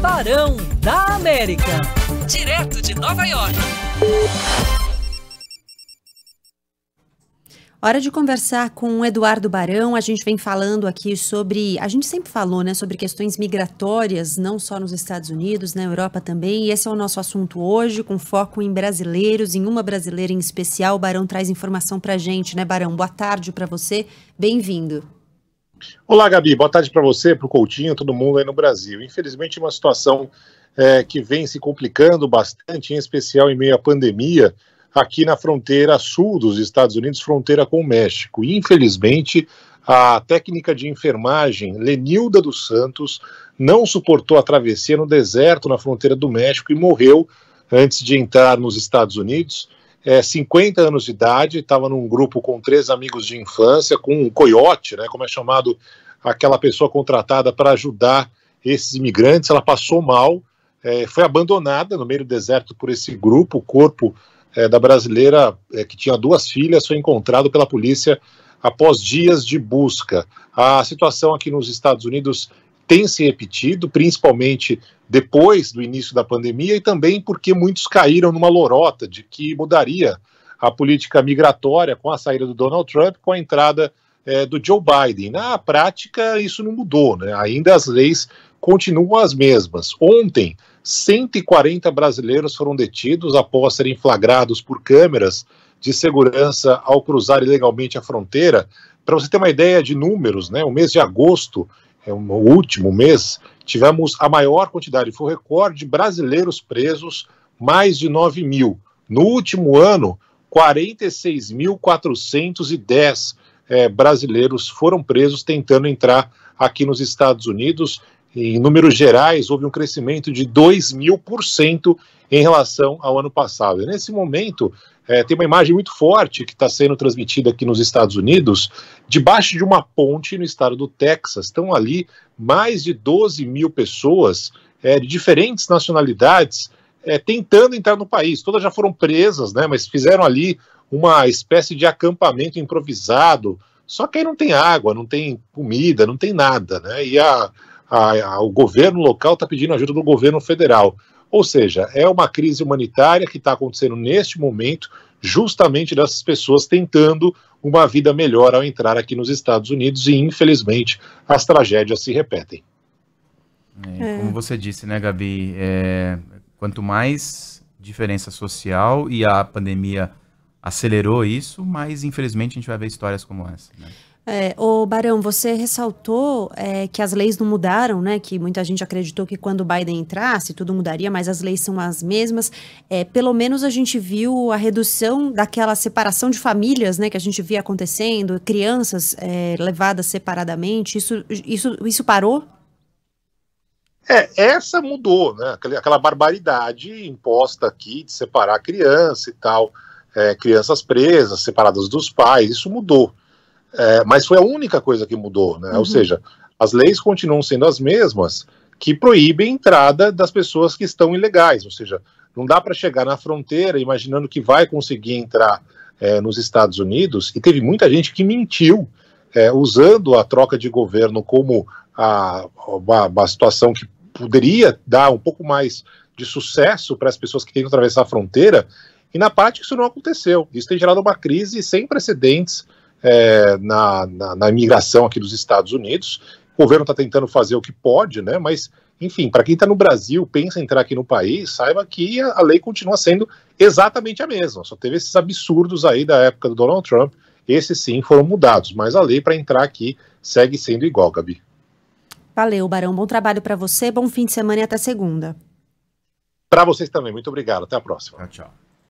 Barão da América, direto de Nova York. Hora de conversar com o Eduardo Barão. A gente vem falando aqui sobre. A gente sempre falou, né, sobre questões migratórias, não só nos Estados Unidos, na Europa também. E esse é o nosso assunto hoje, com foco em brasileiros, em uma brasileira em especial. O Barão traz informação para gente, né, Barão? Boa tarde para você. Bem-vindo. Olá, Gabi. Boa tarde para você, para o Coutinho, todo mundo aí no Brasil. Infelizmente, uma situação é, que vem se complicando bastante, em especial em meio à pandemia, aqui na fronteira sul dos Estados Unidos, fronteira com o México. Infelizmente, a técnica de enfermagem Lenilda dos Santos não suportou a travessia no deserto na fronteira do México e morreu antes de entrar nos Estados Unidos é, 50 anos de idade, estava num grupo com três amigos de infância, com um coiote, né, como é chamado aquela pessoa contratada para ajudar esses imigrantes. Ela passou mal, é, foi abandonada no meio do deserto por esse grupo. O corpo é, da brasileira, é, que tinha duas filhas, foi encontrado pela polícia após dias de busca. A situação aqui nos Estados Unidos tem se repetido, principalmente depois do início da pandemia e também porque muitos caíram numa lorota de que mudaria a política migratória com a saída do Donald Trump, com a entrada é, do Joe Biden. Na prática, isso não mudou, né? ainda as leis continuam as mesmas. Ontem, 140 brasileiros foram detidos após serem flagrados por câmeras de segurança ao cruzar ilegalmente a fronteira. Para você ter uma ideia de números, né, o mês de agosto no é último mês, tivemos a maior quantidade, foi o recorde de brasileiros presos, mais de 9 mil. No último ano, 46.410 é, eh, brasileiros foram presos tentando entrar aqui nos Estados Unidos. Em números gerais, houve um crescimento de 2 mil por cento em relação ao ano passado. E nesse momento, é, tem uma imagem muito forte que está sendo transmitida aqui nos Estados Unidos. Debaixo de uma ponte no estado do Texas, estão ali mais de 12 mil pessoas é, de diferentes nacionalidades é, tentando entrar no país. Todas já foram presas, né, mas fizeram ali uma espécie de acampamento improvisado. Só que aí não tem água, não tem comida, não tem nada. Né, e a, a, a, o governo local está pedindo ajuda do governo federal. Ou seja, é uma crise humanitária que está acontecendo neste momento, justamente dessas pessoas tentando uma vida melhor ao entrar aqui nos Estados Unidos e, infelizmente, as tragédias se repetem. É, como você disse, né, Gabi? É, quanto mais diferença social e a pandemia acelerou isso, mas infelizmente a gente vai ver histórias como essa. Né? É, Barão, você ressaltou é, que as leis não mudaram, né? Que muita gente acreditou que quando o Biden entrasse tudo mudaria, mas as leis são as mesmas. É, pelo menos a gente viu a redução daquela separação de famílias, né? Que a gente via acontecendo, crianças é, levadas separadamente. Isso, isso, isso parou? É, essa mudou, né? Aquela, aquela barbaridade imposta aqui de separar a criança e tal, é, crianças presas, separadas dos pais, isso mudou. É, mas foi a única coisa que mudou, né? Uhum. Ou seja, as leis continuam sendo as mesmas que proíbem a entrada das pessoas que estão ilegais, ou seja, não dá para chegar na fronteira imaginando que vai conseguir entrar é, nos Estados Unidos, e teve muita gente que mentiu, é, usando a troca de governo como a, uma, uma situação que poderia dar um pouco mais de sucesso para as pessoas que tentam atravessar a fronteira, e na que isso não aconteceu. Isso tem gerado uma crise sem precedentes é, na, na, na, imigração aqui dos Estados Unidos. O governo está tentando fazer o que pode, né? Mas, enfim, para quem está no Brasil, pensa em entrar aqui no país, saiba que a, a lei continua sendo exatamente a mesma. Só teve esses absurdos aí da época do Donald Trump. Esses sim foram mudados, mas a lei para entrar aqui segue sendo igual, Gabi. Valeu, Barão. Bom trabalho para você, bom fim de semana e até segunda. Para vocês também. Muito obrigado. Até a próxima. Tchau, tchau.